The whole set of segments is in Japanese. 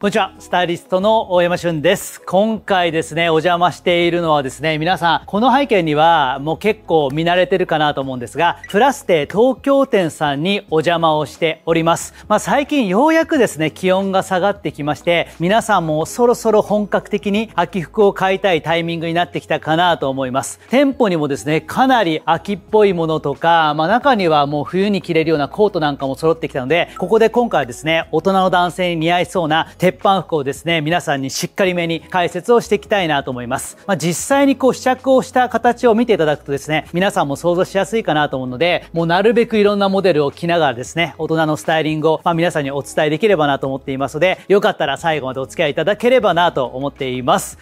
こんにちは、スタイリストの大山俊です。今回ですね、お邪魔しているのはですね、皆さん、この背景にはもう結構見慣れてるかなと思うんですが、プラステ東京店さんにお邪魔をしております。まあ最近ようやくですね、気温が下がってきまして、皆さんもそろそろ本格的に秋服を買いたいタイミングになってきたかなと思います。店舗にもですね、かなり秋っぽいものとか、まあ中にはもう冬に着れるようなコートなんかも揃ってきたので、ここで今回はですね、大人の男性に似合いそうな手板服をですね、皆さんにしっかりめに解説をしていきたいなと思います。まあ、実際にこう試着をした形を見ていただくとですね、皆さんも想像しやすいかなと思うので、もうなるべくいろんなモデルを着ながらですね、大人のスタイリングを、まあ、皆さんにお伝えできればなと思っていますので、よかったら最後までお付き合いいただければなと思っています。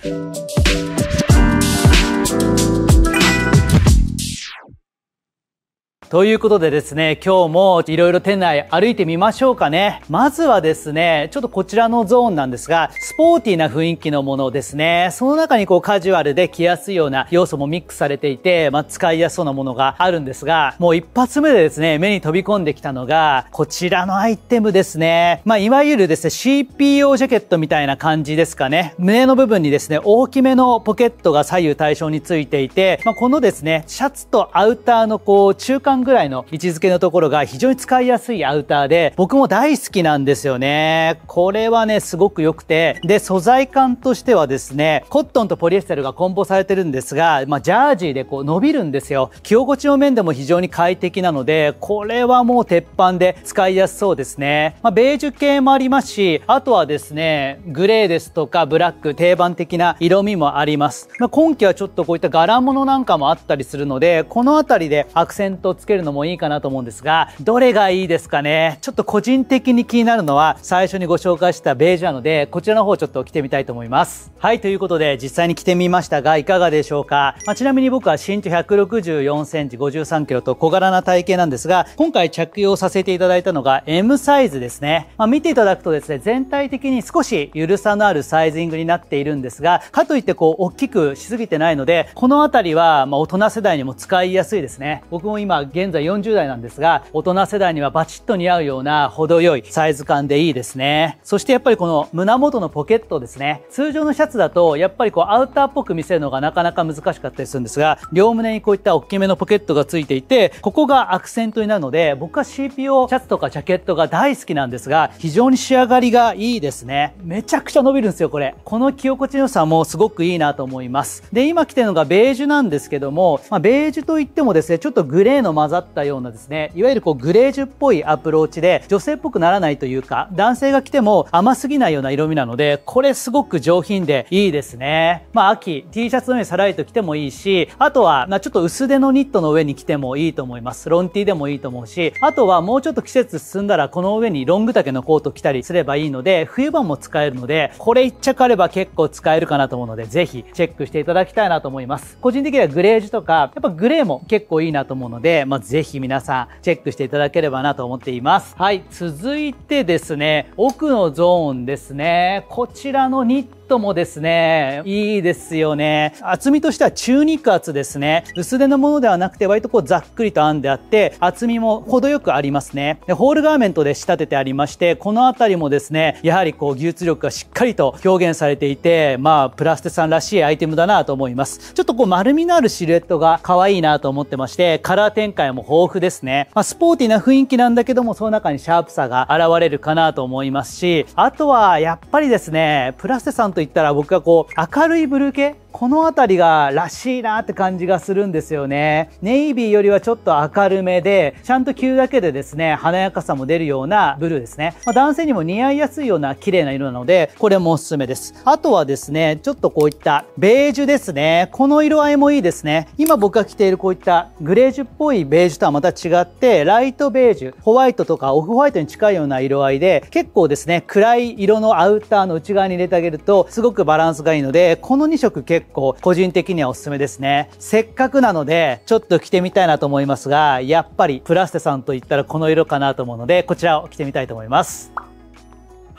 ということでですね、今日もいろいろ店内歩いてみましょうかね。まずはですね、ちょっとこちらのゾーンなんですが、スポーティーな雰囲気のものですね。その中にこうカジュアルで着やすいような要素もミックスされていて、まあ、使いやすそうなものがあるんですが、もう一発目でですね、目に飛び込んできたのが、こちらのアイテムですね。まあ、いわゆるですね、CPO ジャケットみたいな感じですかね。胸の部分にですね、大きめのポケットが左右対称についていて、まあ、このですね、シャツとアウターのこう中間ぐらいの位置づけのところが非常に使いやすいアウターで、僕も大好きなんですよね。これはね、すごく良くて、で、素材感としてはですね、コットンとポリエステルがコンボされてるんですが、まあ、ジャージーでこう伸びるんですよ。着心地の面でも非常に快適なので、これはもう鉄板で使いやすそうですね。まあ、ベージュ系もありますし、あとはですね、グレーですとかブラック、定番的な色味もあります。まあ、今季はちょっとこういった柄物なんかもあったりするので、この辺りでアクセントつけるのもいいかなと思うんですがどれがいいですかねちょっと個人的に気になるのは最初にご紹介したベージュなのでこちらの方ちょっと着てみたいと思いますはいということで実際に着てみましたがいかがでしょうか、まあ、ちなみに僕は身長1 6 4センチ5 3キロと小柄な体型なんですが今回着用させていただいたのが M サイズですね、まあ、見ていただくとですね全体的に少し緩さのあるサイズングになっているんですがかといってこう大きくしすぎてないのでこの辺りはま大人世代にも使いやすいですね僕も今現在40代なんですが、大人世代にはバチッと似合うような程よいサイズ感でいいですね。そしてやっぱりこの胸元のポケットですね。通常のシャツだと、やっぱりこうアウターっぽく見せるのがなかなか難しかったりするんですが、両胸にこういった大きめのポケットがついていて、ここがアクセントになるので、僕は CPO シャツとかジャケットが大好きなんですが、非常に仕上がりがいいですね。めちゃくちゃ伸びるんですよ、これ。この着心地の良さもすごくいいなと思います。で、今着てるのがベージュなんですけども、まあ、ベージュといってもですね、ちょっとグレーの混混ざったようなですね、いわゆるこうグレージュっぽいアプローチで、女性っぽくならないというか、男性が着ても甘すぎないような色味なので、これすごく上品でいいですね。まあ秋、T シャツの上にさらりと着てもいいし、あとは、まあ、ちょっと薄手のニットの上に着てもいいと思います。ロン T でもいいと思うし、あとはもうちょっと季節進んだらこの上にロング丈のコート着たりすればいいので、冬場も使えるので、これ1着あれば結構使えるかなと思うので、ぜひチェックしていただきたいなと思います。個人的にはグレージュとか、やっぱグレーも結構いいなと思うので、まぜひ皆さんチェックしていただければなと思っています。はい、続いてですね、奥のゾーンですね。こちらのニッともですね、いいですよね。厚みとしては中肉厚ですね。薄手のものではなくて、割とこうざっくりと編んであって、厚みも程よくありますね。で、ホールガーメントで仕立ててありまして、この辺りもですね、やはりこう技術力がしっかりと表現されていて、まあ、プラステさんらしいアイテムだなと思います。ちょっとこう丸みのあるシルエットが可愛いなと思ってまして、カラー展開も豊富ですね。まあ、スポーティーな雰囲気なんだけども、その中にシャープさが現れるかなと思いますし、あとはやっぱりですね、プラステさんと言ったら僕がこう明るいブルー系この辺りがらしいなって感じがするんですよね。ネイビーよりはちょっと明るめで、ちゃんと着るだけでですね、華やかさも出るようなブルーですね。まあ、男性にも似合いやすいような綺麗な色なので、これもおすすめです。あとはですね、ちょっとこういったベージュですね。この色合いもいいですね。今僕が着ているこういったグレージュっぽいベージュとはまた違って、ライトベージュ、ホワイトとかオフホワイトに近いような色合いで、結構ですね、暗い色のアウターの内側に入れてあげると、すごくバランスがいいので、この2色結構個人的にはおすすめですね。せっかくなので、ちょっと着てみたいなと思いますが、やっぱりプラステさんといったらこの色かなと思うので、こちらを着てみたいと思います。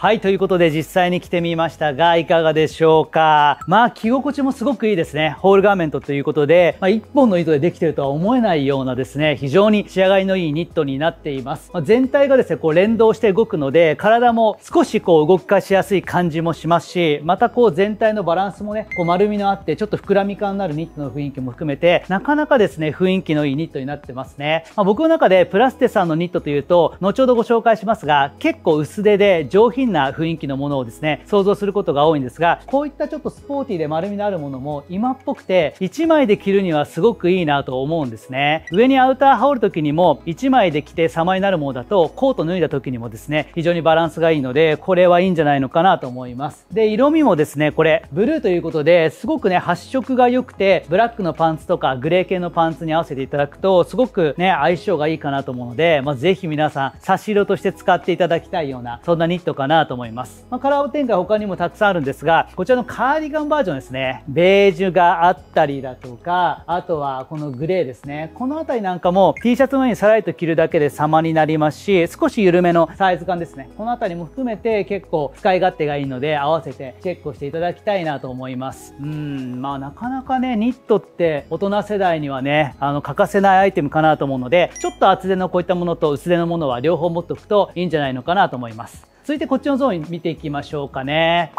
はい、ということで実際に着てみましたが、いかがでしょうか。まあ、着心地もすごくいいですね。ホールガーメントということで、まあ、1本の糸でできてるとは思えないようなですね、非常に仕上がりのいいニットになっています。まあ、全体がですね、こう連動して動くので、体も少しこう動かしやすい感じもしますし、またこう全体のバランスもね、こう丸みのあって、ちょっと膨らみ感のあるニットの雰囲気も含めて、なかなかですね、雰囲気のいいニットになってますね。まあ、僕の中でプラステさんのニットというと、後ほどご紹介しますが、結構薄手で上品ンな雰囲気のものをですね想像することが多いんですがこういったちょっとスポーティーで丸みのあるものも今っぽくて1枚で着るにはすごくいいなと思うんですね上にアウター羽織る時にも1枚で着て様になるものだとコート脱いだ時にもですね非常にバランスがいいのでこれはいいんじゃないのかなと思いますで色味もですねこれブルーということですごくね発色が良くてブラックのパンツとかグレー系のパンツに合わせていただくとすごくね相性がいいかなと思うので、まあ、ぜひ皆さん差し色として使っていただきたいようなそんなニットかななと思います。まあ、カラー展開他にもたくさんあるんですが、こちらのカーディガンバージョンですね。ベージュがあったりだとか、あとはこのグレーですね。この辺りなんかも T シャツの上にさらりと着るだけで様になりますし、少し緩めのサイズ感ですね。この辺りも含めて結構使い勝手がいいので、合わせてチェックをしていただきたいなと思います。うん、まあなかなかね、ニットって大人世代にはね、あの欠かせないアイテムかなと思うので、ちょっと厚手のこういったものと薄手のものは両方持っておくといいんじゃないのかなと思います。続いてこっちのゾーン見ていきましょうかね。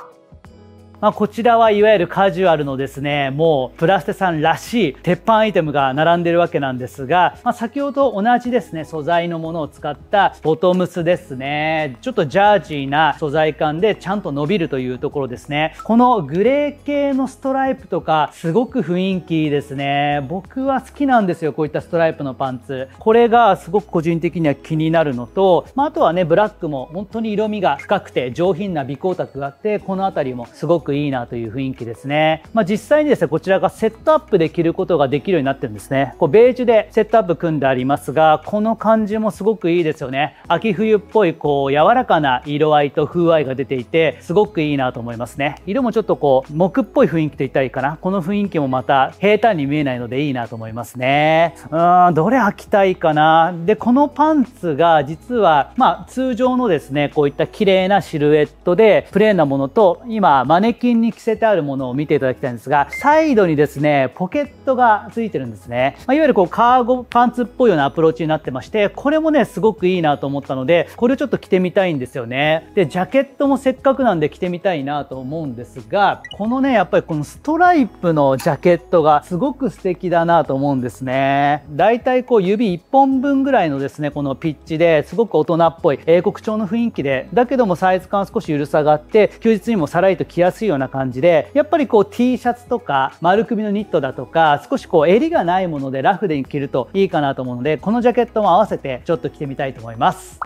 まあ、こちらはいわゆるカジュアルのですね、もうプラステさんらしい鉄板アイテムが並んでるわけなんですが、まあ、先ほど同じですね、素材のものを使ったボトムスですね、ちょっとジャージーな素材感でちゃんと伸びるというところですね。このグレー系のストライプとか、すごく雰囲気ですね。僕は好きなんですよ、こういったストライプのパンツ。これがすごく個人的には気になるのと、まあ、あとはね、ブラックも本当に色味が深くて上品な微光沢があって、この辺りもすごくくいいなという雰囲気ですね。まあ、実際にですね、こちらがセットアップで着ることができるようになってるんですね。こうベージュでセットアップ組んでありますが、この感じもすごくいいですよね。秋冬っぽいこう柔らかな色合いと風合いが出ていて、すごくいいなと思いますね。色もちょっとこう木っぽい雰囲気といったらいいかな。この雰囲気もまた平坦に見えないのでいいなと思いますね。うーん、どれ履きたいかな。で、このパンツが実は、まあ、通常のですね、こういった綺麗なシルエットで、プレーンなものと、今、マネ金に着せてあるものを見ていただきたいんですが、サイドにですね、ポケットがついてるんですね。まあ、いわゆるこう、カーゴパンツっぽいようなアプローチになってまして、これもね、すごくいいなと思ったので、これをちょっと着てみたいんですよね。で、ジャケットもせっかくなんで着てみたいなと思うんですが、このね、やっぱりこのストライプのジャケットがすごく素敵だなと思うんですね。だいたいこう、指1本分ぐらいのですね、このピッチですごく大人っぽい、英国調の雰囲気で、だけどもサイズ感少し緩さがあって、休日にもさらりと着やすいような感じで、やっぱりこう T シャツとか丸首のニットだとか、少しこう襟がないものでラフで着るといいかなと思うので、このジャケットも合わせてちょっと着てみたいと思います。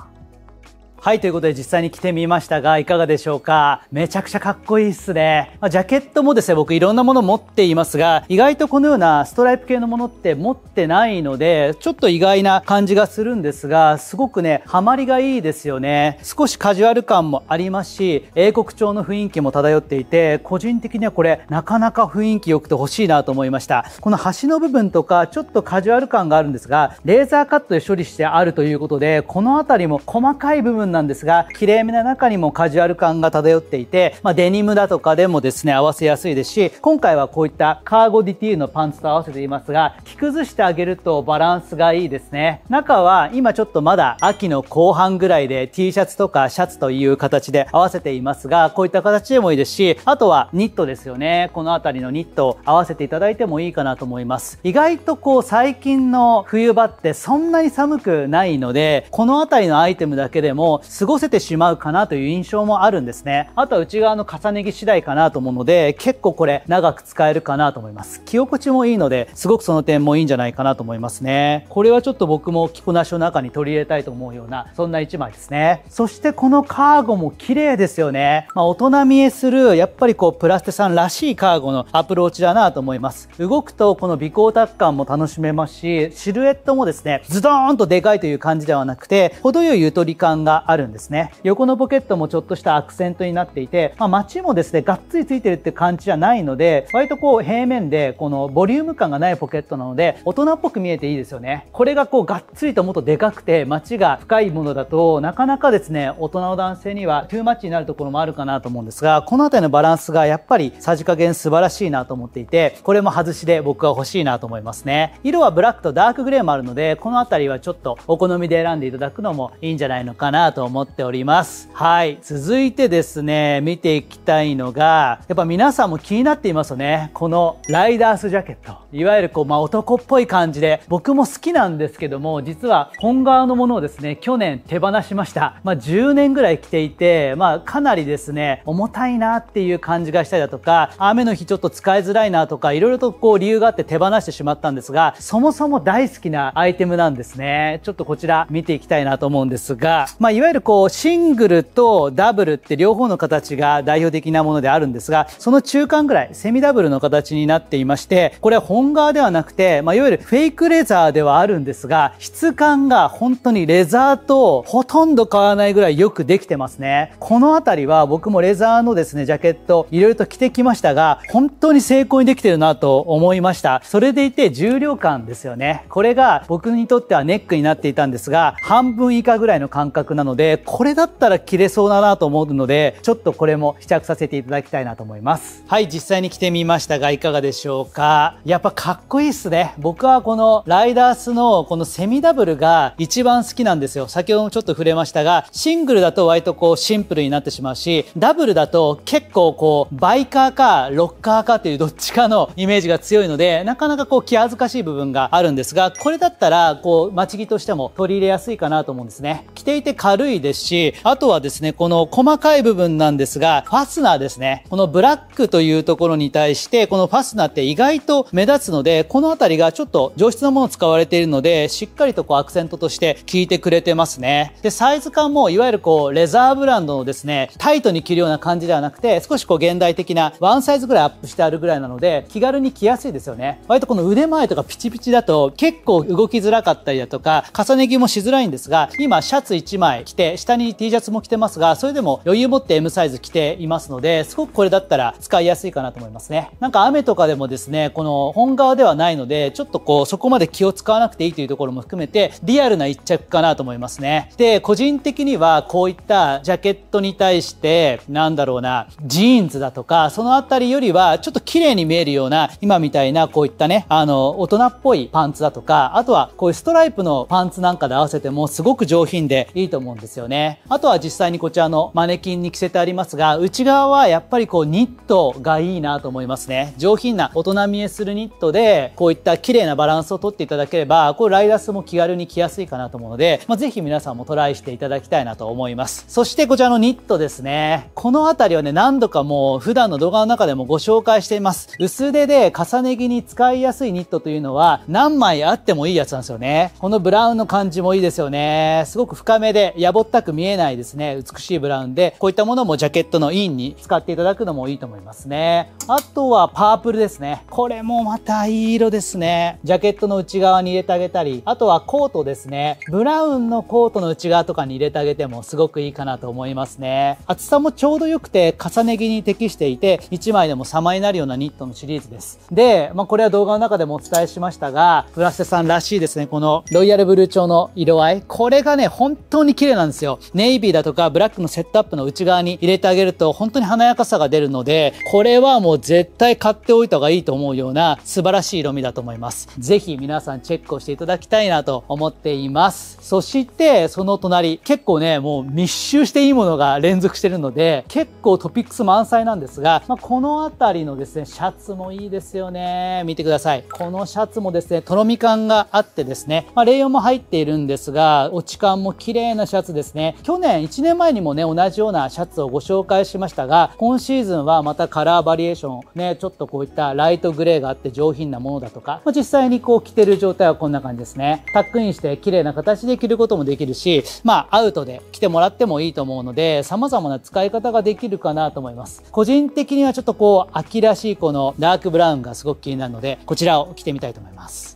はいということで実際に着てみましたがいかがでしょうかめちゃくちゃかっこいいっすね、まあ、ジャケットもですね僕いろんなもの持っていますが意外とこのようなストライプ系のものって持ってないのでちょっと意外な感じがするんですがすごくねハマりがいいですよね少しカジュアル感もありますし英国調の雰囲気も漂っていて個人的にはこれなかなか雰囲気良くて欲しいなと思いましたこの端の部分とかちょっとカジュアル感があるんですがレーザーカットで処理してあるということでこの辺りも細かい部分なんですがきれいめな中にもカジュアル感が漂っていて、まあ、デニムだとかでもですね合わせやすいですし今回はこういったカーゴディティールのパンツと合わせていますが着崩してあげるとバランスがいいですね中は今ちょっとまだ秋の後半ぐらいで T シャツとかシャツという形で合わせていますがこういった形でもいいですしあとはニットですよねこの辺りのニットを合わせていただいてもいいかなと思います意外とこう最近の冬場ってそんなに寒くないのでこの辺りのアイテムだけでも過ごせてしまうかなという印象もあるんですね。あとは内側の重ね着次第かなと思うので、結構これ長く使えるかなと思います。着心地もいいので、すごくその点もいいんじゃないかなと思いますね。これはちょっと僕も着こなしの中に取り入れたいと思うような、そんな1枚ですね。そしてこのカーゴも綺麗ですよね。まあ、大人見えする、やっぱりこう、プラステさんらしいカーゴのアプローチだなと思います。動くとこの微光達感も楽しめますし、シルエットもですね、ズドーンとでかいという感じではなくて、程よいゆとり感があるあるんですね。横のポケットもちょっとしたアクセントになっていて、まあ、街もですね、がっつりついてるって感じじゃないので、割とこう平面でこのボリューム感がないポケットなので、大人っぽく見えていいですよね。これがこうがっつりともっとでかくて、街が深いものだと、なかなかですね、大人の男性にはトゥーマッチになるところもあるかなと思うんですが、この辺りのバランスがやっぱりさじ加減素晴らしいなと思っていて、これも外しで僕は欲しいなと思いますね。色はブラックとダークグレーもあるので、この辺りはちょっとお好みで選んでいただくのもいいんじゃないのかなとと思っております。はい。続いてですね、見ていきたいのが、やっぱ皆さんも気になっていますよね。このライダースジャケット。いわゆるこう、まあ、男っぽい感じで、僕も好きなんですけども、実は本革のものをですね、去年手放しました。まあ、10年ぐらい着ていて、まあ、かなりですね、重たいなっていう感じがしたりだとか、雨の日ちょっと使いづらいなとか、いろいろとこう理由があって手放してしまったんですが、そもそも大好きなアイテムなんですね。ちょっとこちら見ていきたいなと思うんですが、まあ、いわゆるるこうシングルとダブルって両方の形が代表的なものであるんですがその中間ぐらいセミダブルの形になっていましてこれ本革ではなくて、まあ、いわゆるフェイクレザーではあるんですが質感が本当にレザーとほとんど変わらないぐらいよくできてますねこの辺りは僕もレザーのですねジャケットいろいろと着てきましたが本当に成功にできてるなと思いましたそれでいて重量感ですよねこれが僕にとってはネックになっていたんですが半分以下ぐらいの感覚なのでので、これだったら着れそうだなと思うので、ちょっとこれも試着させていただきたいなと思います。はい、実際に着てみましたが、いかがでしょうかやっぱかっこいいっすね。僕はこのライダースのこのセミダブルが一番好きなんですよ。先ほどもちょっと触れましたが、シングルだと割とこうシンプルになってしまうし、ダブルだと結構こう、バイカーかロッカーかというどっちかのイメージが強いので、なかなかこう気恥ずかしい部分があるんですが、これだったらこう、待ち着としても取り入れやすいかなと思うんですね。着ていて軽いですし、あとはですね、この細かい部分なんですが、ファスナーですね。このブラックというところに対して、このファスナーって意外と目立つので、この辺りがちょっと上質なものを使われているので、しっかりとこうアクセントとして効いてくれてますね。で、サイズ感もいわゆるこう、レザーブランドのですね、タイトに着るような感じではなくて、少しこう現代的なワンサイズぐらいアップしてあるぐらいなので、気軽に着やすいですよね。割とこの腕前とかピチピチだと結構動きづらかったりだとか、重ね着もしづらいんですが、今シャツ1枚着着て、下に T シャツも着てますが、それでも余裕持って M サイズ着ていますので、すごくこれだったら使いやすいかなと思いますね。なんか雨とかでもですね、この本革ではないので、ちょっとこう、そこまで気を使わなくていいというところも含めて、リアルな一着かなと思いますね。で、個人的にはこういったジャケットに対して、なんだろうな、ジーンズだとか、そのあたりよりは、ちょっと綺麗に見えるような、今みたいなこういったね、あの、大人っぽいパンツだとか、あとはこういうストライプのパンツなんかで合わせてもすごく上品でいいと思うんでですよね。あとは実際にこちらのマネキンに着せてありますが、内側はやっぱりこうニットがいいなと思いますね。上品な大人見えするニットで、こういった綺麗なバランスをとっていただければ、これライダースも気軽に着やすいかなと思うので、まあ、ぜひ皆さんもトライしていただきたいなと思います。そしてこちらのニットですね。この辺りはね、何度かもう普段の動画の中でもご紹介しています。薄手で重ね着に使いやすいニットというのは何枚あってもいいやつなんですよね。このブラウンの感じもいいですよね。すごく深めで破ぼったく見えないですね、美しいブラウンで、こういったものもジャケットのインに使っていただくのもいいと思いますね。あとはパープルですね。これもまたいい色ですね。ジャケットの内側に入れてあげたり、あとはコートですね。ブラウンのコートの内側とかに入れてあげてもすごくいいかなと思いますね。厚さもちょうど良くて重ね着に適していて、1枚でも様になるようなニットのシリーズです。で、まあ、これは動画の中でもお伝えしましたが、プラステさんらしいですね。このロイヤルブルー調の色合い。これがね、本当に綺麗ななんですよ。ネイビーだとかブラックのセットアップの内側に入れてあげると本当に華やかさが出るので、これはもう絶対買っておいた方がいいと思うような素晴らしい色味だと思います。ぜひ皆さんチェックをしていただきたいなと思っています。そしてその隣、結構ね、もう密集していいものが連続してるので、結構トピックス満載なんですが、まあ、この辺りのですね、シャツもいいですよね。見てください。このシャツもですね、とろみ感があってですね、まあ、レイヨンも入っているんですが、落ち感も綺麗なシャツですね去年1年前にもね同じようなシャツをご紹介しましたが今シーズンはまたカラーバリエーションねちょっとこういったライトグレーがあって上品なものだとか、まあ、実際にこう着てる状態はこんな感じですねタックインして綺麗な形で着ることもできるしまあアウトで着てもらってもいいと思うので様々な使い方ができるかなと思います個人的にはちょっとこう秋らしいこのダークブラウンがすごく気になるのでこちらを着てみたいと思います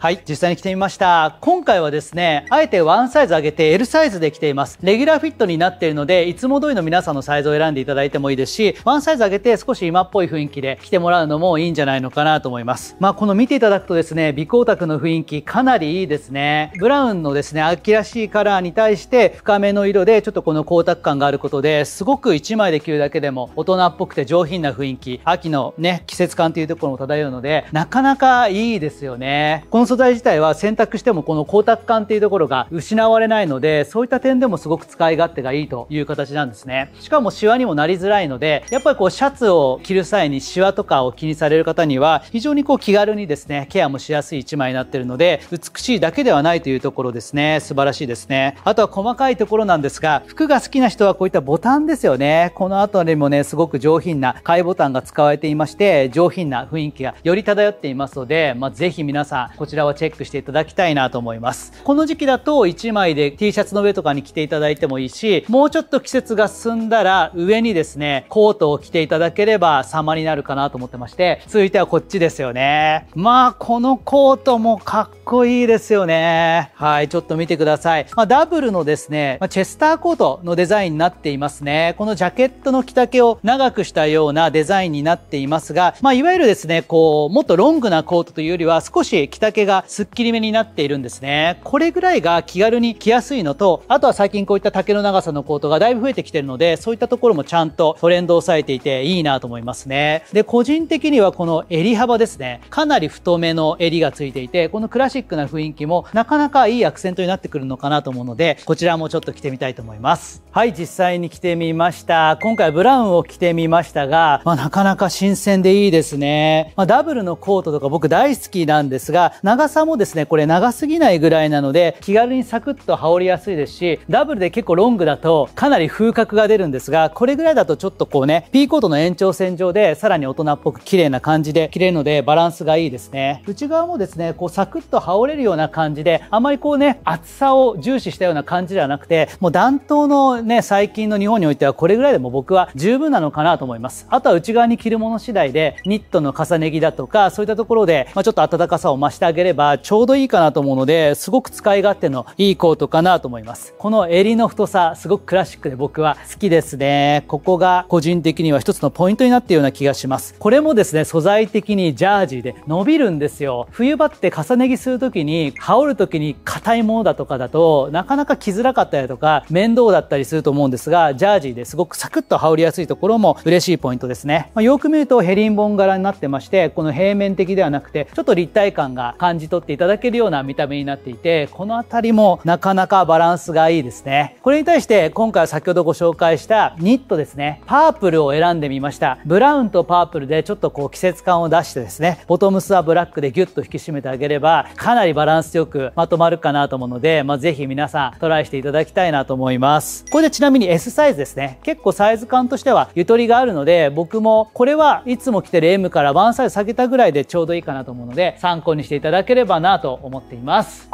はい、実際に着てみました。今回はですね、あえてワンサイズ上げて L サイズで着ています。レギュラーフィットになっているので、いつも通りの皆さんのサイズを選んでいただいてもいいですし、ワンサイズ上げて少し今っぽい雰囲気で着てもらうのもいいんじゃないのかなと思います。まあ、この見ていただくとですね、微光沢の雰囲気かなりいいですね。ブラウンのですね、秋らしいカラーに対して深めの色でちょっとこの光沢感があることですごく1枚で着るだけでも大人っぽくて上品な雰囲気、秋のね、季節感というところも漂うので、なかなかいいですよね。この素材自体は洗濯してもこの光沢感っていうところが失われないのでそういった点でもすごく使い勝手がいいという形なんですねしかもシワにもなりづらいのでやっぱりこうシャツを着る際にシワとかを気にされる方には非常にこう気軽にですねケアもしやすい1枚になってるので美しいだけではないというところですね素晴らしいですねあとは細かいところなんですが服が好きな人はこういったボタンですよねこの辺りもねすごく上品な買いボタンが使われていまして上品な雰囲気がより漂っていますので、まあ、ぜひ皆さんこちららをチェックしていただきたいなと思います。この時期だと1枚で T シャツの上とかに着ていただいてもいいし、もうちょっと季節が進んだら上にですね、コートを着ていただければ様になるかなと思ってまして、続いてはこっちですよね。まあ、このコートもかっこいいですよね。はい、ちょっと見てください。まあ、ダブルのですね、まチェスターコートのデザインになっていますね。このジャケットの着丈を長くしたようなデザインになっていますが、まあ、いわゆるですね、こう、もっとロングなコートというよりは少し着丈がすっきりめになっているんですね。これぐらいが気軽に着やすいのと、あとは最近こういった丈の長さのコートがだいぶ増えてきてるので、そういったところもちゃんとトレンドを抑えていていいなと思いますね。で、個人的にはこの襟幅ですね。かなり太めの襟がついていて、このクラシックな雰囲気もなかなかいいアクセントになってくるのかなと思うので、こちらもちょっと着てみたいと思います。はい実際に着てみました今回ブラウンを着てみましたが、まあ、なかなか新鮮でいいですね、まあ、ダブルのコートとか僕大好きなんですが長さもですねこれ長すぎないぐらいなので気軽にサクッと羽織りやすいですしダブルで結構ロングだとかなり風格が出るんですがこれぐらいだとちょっとこうねピーコートの延長線上でさらに大人っぽく綺麗な感じで着れるのでバランスがいいですね内側もですねこうサクッと羽織れるような感じであまりこうね厚さを重視したような感じではなくてもう暖冬のね、最近の日本においてはこれぐらいでも僕は十分なのかなと思います。あとは内側に着るもの次第で、ニットの重ね着だとか、そういったところで、まあ、ちょっと暖かさを増してあげればちょうどいいかなと思うので、すごく使い勝手のいいコートかなと思います。この襟の太さ、すごくクラシックで僕は好きですね。ここが個人的には一つのポイントになっているような気がします。これもですね、素材的にジャージで伸びるんですよ。冬場って重ね着する時に、羽織る時に硬いものだとかだと、なかなか着づらかったりとか、面倒だったりすると思うんですが、ジャージーですごくサクッと羽織りやすいところも嬉しいポイントですね。まあ、よく見るとヘリンボン柄になってまして、この平面的ではなくて、ちょっと立体感が感じ取っていただけるような見た目になっていて、この辺りもなかなかバランスがいいですね。これに対して今回先ほどご紹介したニットですね。パープルを選んでみました。ブラウンとパープルでちょっとこう季節感を出してですね、ボトムスはブラックでギュッと引き締めてあげれば、かなりバランスよくまとまるかなと思うので、まあ、ぜひ皆さんトライしていただきたいなと思います。これでちなみに S サイズですね。結構サイズ感としてはゆとりがあるので、僕もこれはいつも着てる M からワンサイズ下げたぐらいでちょうどいいかなと思うので、参考にしていただければなと思っています。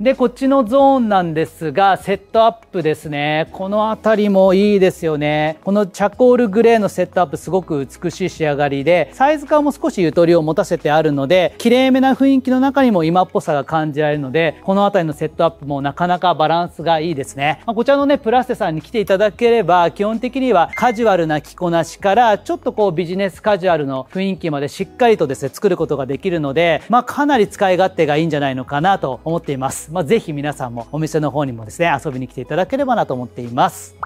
で、こっちのゾーンなんですが、セットアップですね。この辺りもいいですよね。このチャコールグレーのセットアップすごく美しい仕上がりで、サイズ感も少しゆとりを持たせてあるので、綺麗めな雰囲気の中にも今っぽさが感じられるので、この辺りのセットアップもなかなかバランスがいいですね。まあ、こちらのね、プラステさんに来ていただければ、基本的にはカジュアルな着こなしから、ちょっとこうビジネスカジュアルの雰囲気までしっかりとですね、作ることができるので、まあかなり使い勝手がいいんじゃないのかなと思っています。。まあ、ぜひ皆さんもお店の方にもですね、遊びに来ていただければなと思っています。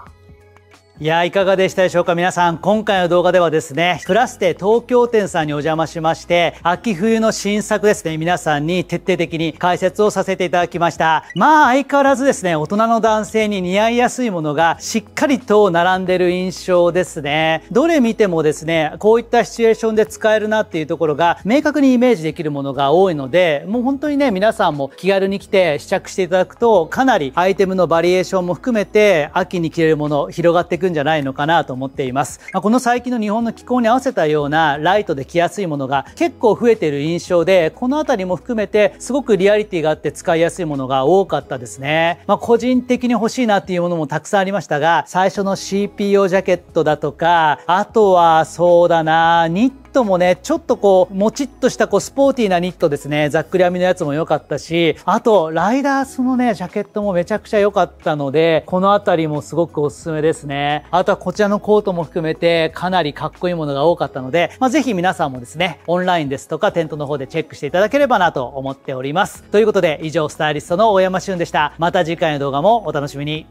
いやいかがでしたでしょうか皆さん今回の動画ではですねプラステ東京店さんにお邪魔しまして秋冬の新作ですね皆さんに徹底的に解説をさせていただきましたまあ相変わらずですね大人の男性に似合いやすいものがしっかりと並んでる印象ですねどれ見てもですねこういったシチュエーションで使えるなっていうところが明確にイメージできるものが多いのでもう本当にね皆さんも気軽に来て試着していただくとかなりアイテムのバリエーションも含めて秋に着れるもの広がっていくんんじゃないのかなと思っています。まあ、この最近の日本の気候に合わせたようなライトで着やすいものが結構増えている印象で、この辺りも含めてすごくリアリティがあって使いやすいものが多かったですね。まあ、個人的に欲しいなっていうものもたくさんありましたが、最初の CPO ジャケットだとか、あとはそうだな、ニットもね、ちょっとこう、もちっとしたこう、スポーティーなニットですね。ざっくり編みのやつも良かったし、あと、ライダースのね、ジャケットもめちゃくちゃ良かったので、このあたりもすごくおすすめですね。あとはこちらのコートも含めて、かなりかっこいいものが多かったので、まあ、ぜひ皆さんもですね、オンラインですとか、テントの方でチェックしていただければなと思っております。ということで、以上、スタイリストの大山俊でした。また次回の動画もお楽しみに。